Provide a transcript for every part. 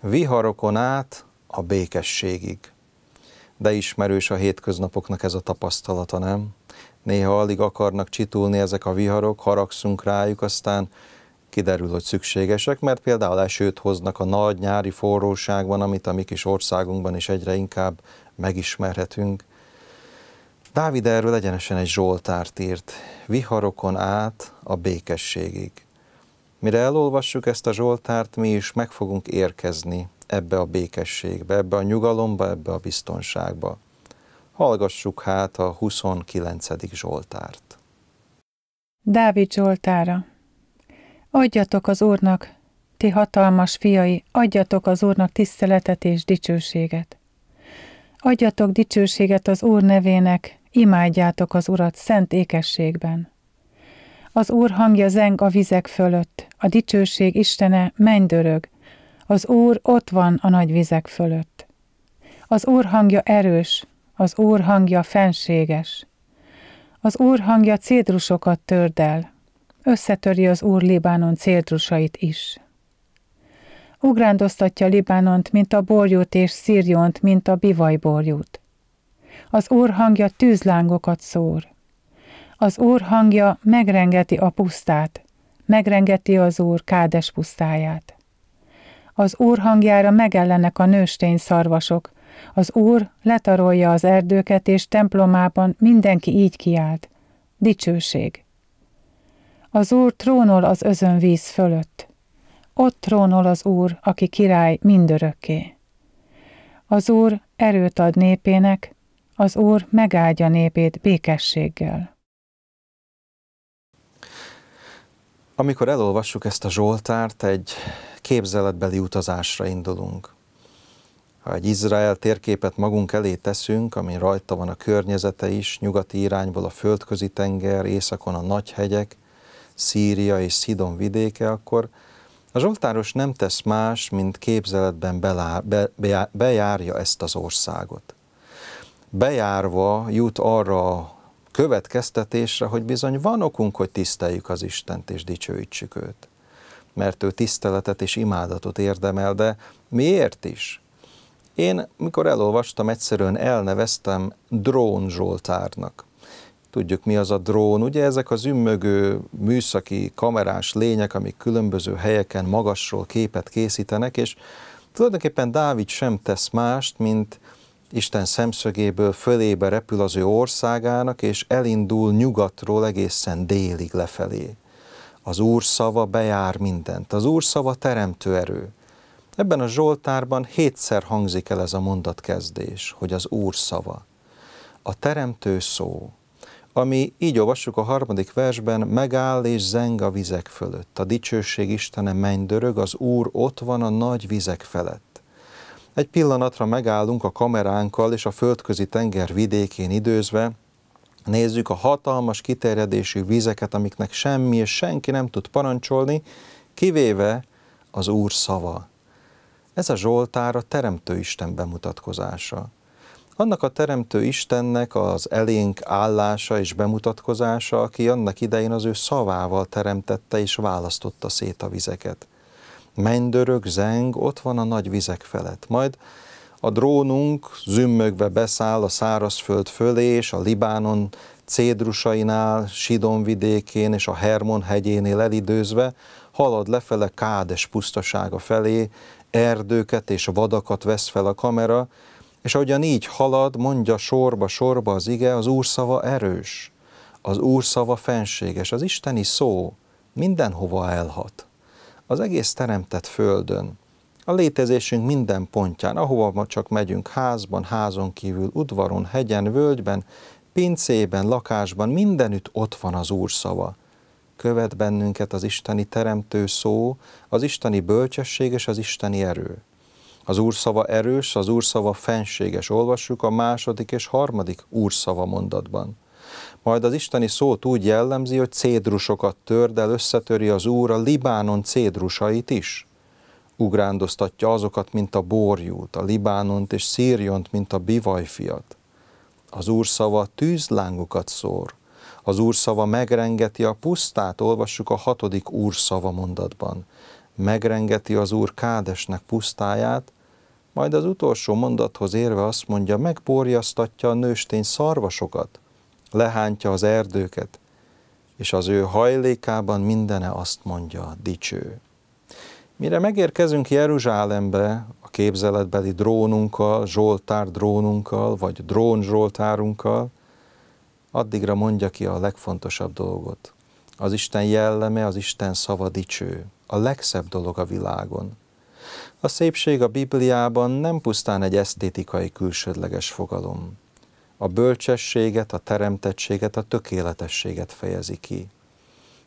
viharokon át a békességig. De ismerős a hétköznapoknak ez a tapasztalata, nem? Néha alig akarnak csitulni ezek a viharok, haragszunk rájuk, aztán kiderül, hogy szükségesek, mert például esőt hoznak a nagy nyári forróságban, amit a mi kis országunkban is egyre inkább megismerhetünk. Dávid erről egyenesen egy Zsoltárt írt, viharokon át a békességig. Mire elolvassuk ezt a Zsoltárt, mi is meg fogunk érkezni ebbe a békességbe, ebbe a nyugalomba, ebbe a biztonságba. Hallgassuk hát a 29. Zsoltárt. Dávid Zsoltára Adjatok az Úrnak, ti hatalmas fiai, adjatok az Úrnak tiszteletet és dicsőséget. Adjatok dicsőséget az Úr nevének, imádjátok az Urat szent ékességben. Az Úr hangja zeng a vizek fölött, a dicsőség Istene mennydörög, az Úr ott van a nagy vizek fölött. Az Úr hangja erős, az Úr hangja fenséges. Az Úr hangja cédrusokat törd el, összetöri az Úr Libánon cédrusait is. Ugrándoztatja Libánont, mint a borjút és Szírjont, mint a bivajborjút. Az Úr hangja tűzlángokat szór, az Úr hangja megrengeti a pusztát, megrengeti az Úr Kádes pusztáját. Az Úr hangjára megellenek a nőstény szarvasok, az Úr letarolja az erdőket, és templomában mindenki így kiált. Dicsőség! Az Úr trónol az özönvíz fölött. Ott trónol az Úr, aki király mindörökké. Az Úr erőt ad népének, az Úr megáldja népét békességgel. Amikor elolvassuk ezt a Zsoltárt, egy képzeletbeli utazásra indulunk. Ha egy Izrael térképet magunk elé teszünk, ami rajta van a környezete is, nyugati irányból a földközi tenger, északon a nagyhegyek, Szíria és Szidon vidéke, akkor a Zsoltáros nem tesz más, mint képzeletben belá, be, be, bejárja ezt az országot. Bejárva jut arra következtetésre, hogy bizony van okunk, hogy tiszteljük az Istent és dicsőítsük őt. Mert ő tiszteletet és imádatot érdemel, de miért is? Én, mikor elolvastam, egyszerűen elneveztem drón Zsoltárnak. Tudjuk, mi az a drón, ugye ezek az ümmögő műszaki kamerás lények, amik különböző helyeken magasról képet készítenek, és tulajdonképpen Dávid sem tesz mást, mint Isten szemszögéből fölébe repül az ő országának, és elindul nyugatról egészen délig lefelé. Az Úr szava bejár mindent, az Úr szava teremtő erő. Ebben a Zsoltárban hétszer hangzik el ez a mondatkezdés, hogy az Úr szava. A teremtő szó, ami így olvassuk a harmadik versben, megáll és zeng a vizek fölött. A dicsőség Istene mennydörög, az Úr ott van a nagy vizek felett. Egy pillanatra megállunk a kameránkkal és a földközi tenger vidékén időzve, nézzük a hatalmas kiterjedésű vizeket, amiknek semmi és senki nem tud parancsolni, kivéve az Úr szava. Ez a Zsoltár a Teremtő Isten bemutatkozása. Annak a Teremtő Istennek az elénk állása és bemutatkozása, aki annak idején az ő szavával teremtette és választotta szét a vizeket mennydörög, zeng, ott van a nagy vizek felett. Majd a drónunk zümmögve beszáll a szárazföld fölé, és a Libánon cédrusainál, Sidon vidékén és a Hermon hegyénél elidőzve halad lefele Kádes pusztasága felé, erdőket és vadakat vesz fel a kamera, és ahogyan így halad, mondja sorba-sorba az ige, az Úr szava erős, az Úr szava fenséges, az Isteni szó mindenhova elhat az egész teremtett földön, a létezésünk minden pontján, ahova ma csak megyünk, házban, házon kívül, udvaron, hegyen, völgyben, pincében, lakásban, mindenütt ott van az Úr szava. Követ bennünket az isteni teremtő szó, az isteni bölcsesség és az isteni erő. Az szava erős, az szava fenséges, olvassuk a második és harmadik szava mondatban. Majd az isteni szót úgy jellemzi, hogy cédrusokat tör, de összetöri az Úr a Libánon cédrusait is. Ugrándoztatja azokat, mint a borjút, a Libánont és Szírjont, mint a bivajfiat. Az Úr szava tűzlángokat szór. Az Úr szava megrengeti a pusztát, olvassuk a hatodik Úr szava mondatban. Megrengeti az Úr Kádesnek pusztáját, majd az utolsó mondathoz érve azt mondja, megborjasztatja a nőstény szarvasokat lehántja az erdőket, és az ő hajlékában mindene azt mondja, dicső. Mire megérkezünk Jeruzsálembe a képzeletbeli drónunkkal, Zsoltár drónunkkal, vagy drón Zsoltárunkkal, addigra mondja ki a legfontosabb dolgot. Az Isten jelleme, az Isten szava dicső, a legszebb dolog a világon. A szépség a Bibliában nem pusztán egy esztétikai külsődleges fogalom, a bölcsességet, a teremtettséget, a tökéletességet fejezi ki.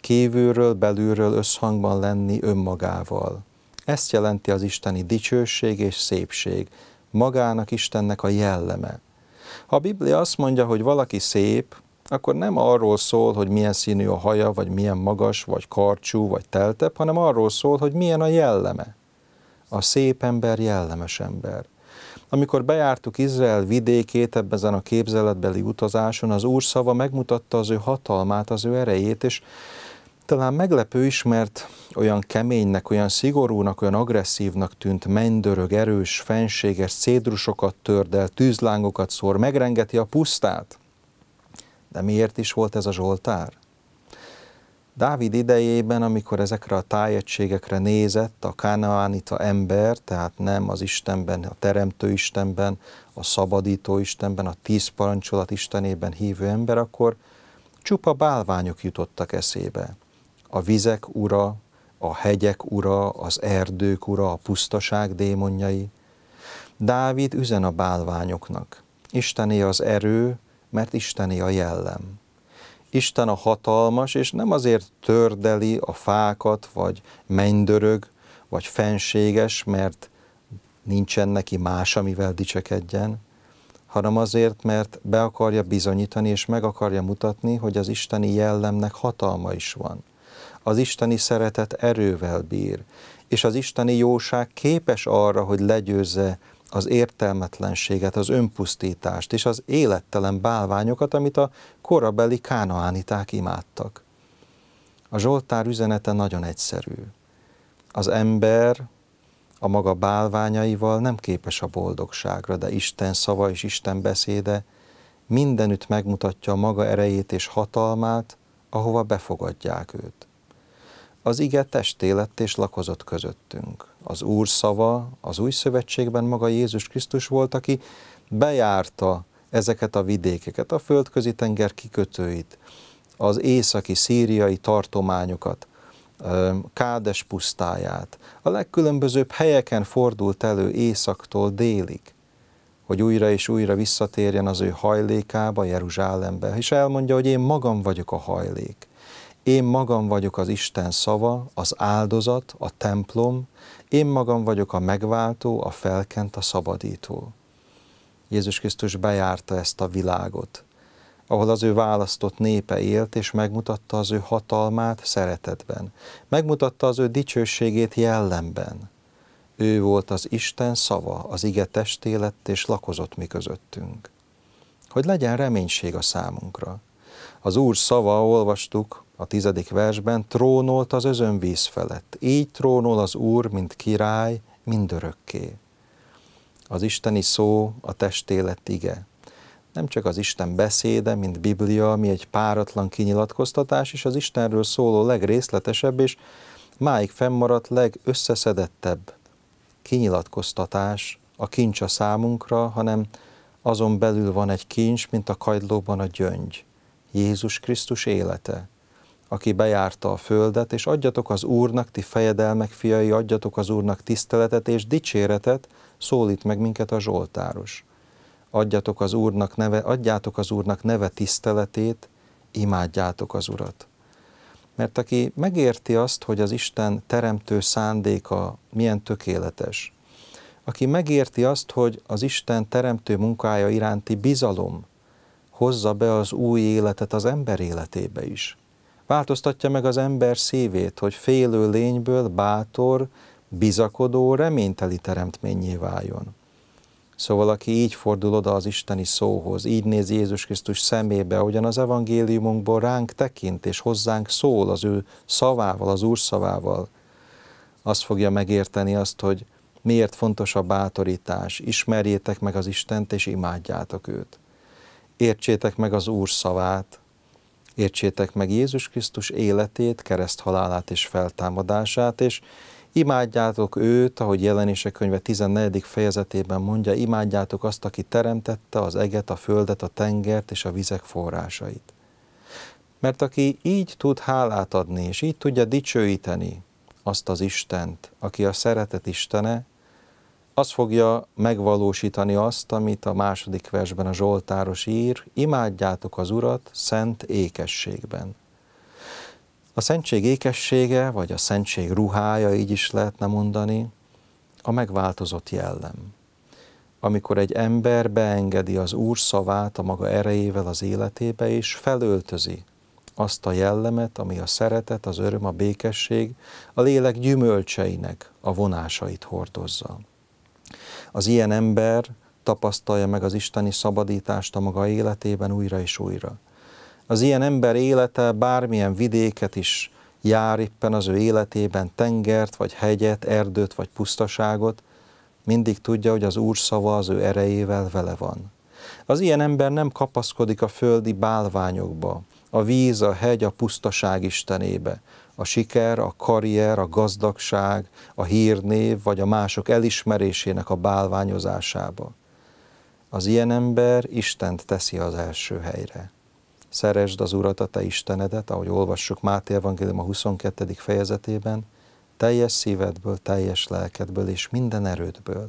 Kívülről, belülről összhangban lenni önmagával. Ezt jelenti az isteni dicsőség és szépség, magának Istennek a jelleme. Ha a Biblia azt mondja, hogy valaki szép, akkor nem arról szól, hogy milyen színű a haja, vagy milyen magas, vagy karcsú, vagy teltebb, hanem arról szól, hogy milyen a jelleme. A szép ember jellemes ember. Amikor bejártuk Izrael vidékét ebben a képzeletbeli utazáson, az Úr szava megmutatta az ő hatalmát, az ő erejét, és talán meglepő is, mert olyan keménynek, olyan szigorúnak, olyan agresszívnak tűnt mennydörög, erős, fenséges, cédrusokat tördel, tűzlángokat szór, megrengeti a pusztát. De miért is volt ez a Zsoltár? Dávid idejében, amikor ezekre a tájegységekre nézett, a kánaánita ember, tehát nem az Istenben, a Teremtő Istenben, a Szabadító Istenben, a Tíz Parancsolat Istenében hívő ember, akkor csupa bálványok jutottak eszébe. A vizek ura, a hegyek ura, az erdők ura, a pusztaság démonjai. Dávid üzen a bálványoknak. Istené az erő, mert Istené a jellem. Isten a hatalmas, és nem azért tördeli a fákat, vagy mennydörög, vagy fenséges, mert nincsen neki más, amivel dicsekedjen, hanem azért, mert be akarja bizonyítani, és meg akarja mutatni, hogy az isteni jellemnek hatalma is van. Az isteni szeretet erővel bír, és az isteni jóság képes arra, hogy legyőzze az értelmetlenséget, az önpusztítást és az élettelen bálványokat, amit a korabeli kánaániták imádtak. A Zsoltár üzenete nagyon egyszerű. Az ember a maga bálványaival nem képes a boldogságra, de Isten szava és Isten beszéde mindenütt megmutatja a maga erejét és hatalmát, ahova befogadják őt az ige testé lett és lakozott közöttünk. Az Úr szava az új szövetségben maga Jézus Krisztus volt, aki bejárta ezeket a vidékeket, a földközi tenger kikötőit, az északi szíriai tartományokat, Kádes pusztáját. A legkülönbözőbb helyeken fordult elő északtól délig, hogy újra és újra visszatérjen az ő hajlékába, Jeruzsálembe, és elmondja, hogy én magam vagyok a hajlék. Én magam vagyok az Isten szava, az áldozat, a templom, én magam vagyok a megváltó, a felkent, a szabadító. Jézus Krisztus bejárta ezt a világot, ahol az ő választott népe élt, és megmutatta az ő hatalmát szeretetben. Megmutatta az ő dicsőségét jellemben. Ő volt az Isten szava, az ige testé lett és lakozott mi közöttünk. Hogy legyen reménység a számunkra. Az Úr szava, olvastuk, a tizedik versben, trónolt az özönvíz felett. Így trónol az Úr, mint király, mindörökké. Az isteni szó a testélet ige. Nem csak az Isten beszéde, mint Biblia, ami egy páratlan kinyilatkoztatás, és az Istenről szóló legrészletesebb és máig fennmaradt legösszeszedettebb kinyilatkoztatás a kincs a számunkra, hanem azon belül van egy kincs, mint a kajdlóban a gyöngy. Jézus Krisztus élete, aki bejárta a földet, és adjatok az Úrnak, ti fejedelmek fiai, adjatok az Úrnak tiszteletet és dicséretet, szólít meg minket a Zsoltáros. Adjatok az Úrnak neve, adjátok az Úrnak neve tiszteletét, imádjátok az Urat. Mert aki megérti azt, hogy az Isten teremtő szándéka milyen tökéletes, aki megérti azt, hogy az Isten teremtő munkája iránti bizalom hozza be az új életet az ember életébe is – Változtatja meg az ember szívét, hogy félő lényből bátor, bizakodó, reményteli teremtményé váljon. Szóval, aki így fordul oda az Isteni szóhoz, így néz Jézus Krisztus szemébe, ahogyan az evangéliumunkból ránk tekint és hozzánk szól az ő szavával, az Úr szavával, azt fogja megérteni azt, hogy miért fontos a bátorítás, ismerjétek meg az Istent és imádjátok őt. Értsétek meg az Úr szavát, Értsétek meg Jézus Krisztus életét, kereszthalálát és feltámadását, és imádjátok őt, ahogy jelenése könyve 14. fejezetében mondja, imádjátok azt, aki teremtette az eget, a földet, a tengert és a vizek forrásait. Mert aki így tud hálát adni, és így tudja dicsőíteni azt az Istent, aki a szeretet Istene, az fogja megvalósítani azt, amit a második versben a Zsoltáros ír, imádjátok az Urat szent ékességben. A szentség ékessége, vagy a szentség ruhája, így is lehetne mondani, a megváltozott jellem. Amikor egy ember beengedi az Úr szavát a maga erejével az életébe, és felöltözi azt a jellemet, ami a szeretet, az öröm, a békesség, a lélek gyümölcseinek a vonásait hordozza az ilyen ember tapasztalja meg az isteni szabadítást a maga életében újra és újra. Az ilyen ember élete bármilyen vidéket is jár éppen az ő életében, tengert, vagy hegyet, erdőt, vagy pusztaságot, mindig tudja, hogy az Úr szava az ő erejével vele van. Az ilyen ember nem kapaszkodik a földi bálványokba, a víz, a hegy, a pusztaság istenébe, a siker, a karrier, a gazdagság, a hírnév, vagy a mások elismerésének a bálványozásába. Az ilyen ember Istent teszi az első helyre. Szeresd az Urat, a te Istenedet, ahogy olvassuk Máté Evangélium a 22. fejezetében, teljes szívedből, teljes lelkedből és minden erődből.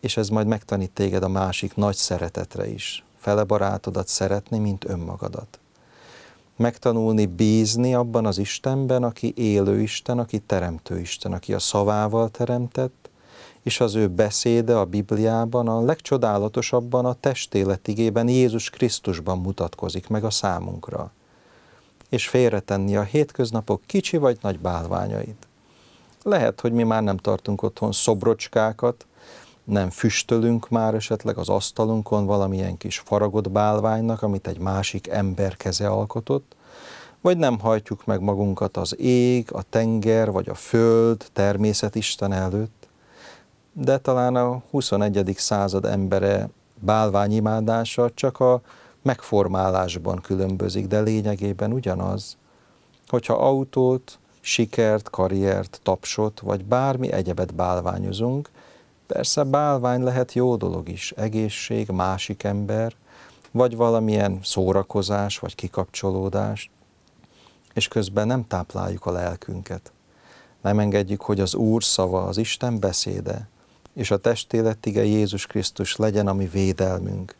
És ez majd megtanít téged a másik nagy szeretetre is. Fele barátodat szeretni, mint önmagadat megtanulni bízni abban az Istenben, aki élő Isten, aki teremtő Isten, aki a szavával teremtett, és az ő beszéde a Bibliában a legcsodálatosabban a testéletigében Jézus Krisztusban mutatkozik meg a számunkra. És félretenni a hétköznapok kicsi vagy nagy bálványait. Lehet, hogy mi már nem tartunk otthon szobrocskákat, nem füstölünk már esetleg az asztalunkon valamilyen kis faragott bálványnak, amit egy másik ember keze alkotott, vagy nem hajtjuk meg magunkat az ég, a tenger vagy a föld természetisten előtt, de talán a 21. század embere bálványimádása csak a megformálásban különbözik, de lényegében ugyanaz, hogyha autót, sikert, karriert, tapsot vagy bármi egyebet bálványozunk, Persze bálvány lehet jó dolog is, egészség, másik ember, vagy valamilyen szórakozás, vagy kikapcsolódás, és közben nem tápláljuk a lelkünket. Nem engedjük, hogy az Úr szava, az Isten beszéde, és a testéletige Jézus Krisztus legyen a mi védelmünk,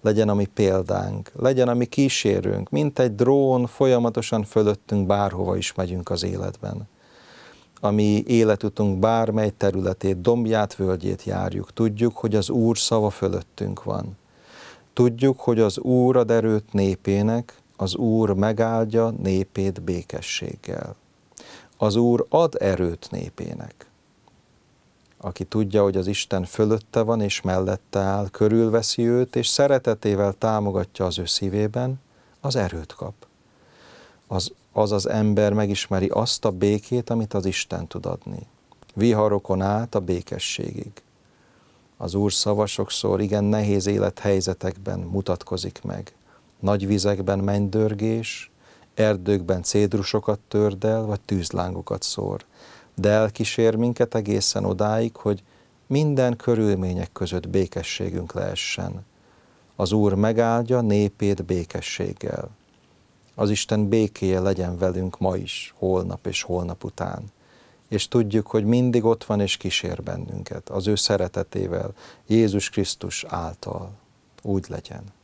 legyen a mi példánk, legyen a mi kísérőnk, mint egy drón folyamatosan fölöttünk bárhova is megyünk az életben a mi életutunk bármely területét, dombját, völgyét járjuk. Tudjuk, hogy az Úr szava fölöttünk van. Tudjuk, hogy az Úr ad erőt népének, az Úr megáldja népét békességgel. Az Úr ad erőt népének. Aki tudja, hogy az Isten fölötte van és mellette áll, körülveszi őt, és szeretetével támogatja az ő szívében, az erőt kap. Az az az ember megismeri azt a békét, amit az Isten tud adni. Viharokon át a békességig. Az Úr szava sokszor igen nehéz élethelyzetekben mutatkozik meg. Nagy vizekben mennydörgés, erdőkben cédrusokat tördel, vagy tűzlángokat szór. De elkísér minket egészen odáig, hogy minden körülmények között békességünk lehessen. Az Úr megáldja népét békességgel az Isten békéje legyen velünk ma is, holnap és holnap után. És tudjuk, hogy mindig ott van és kísér bennünket, az ő szeretetével, Jézus Krisztus által. Úgy legyen.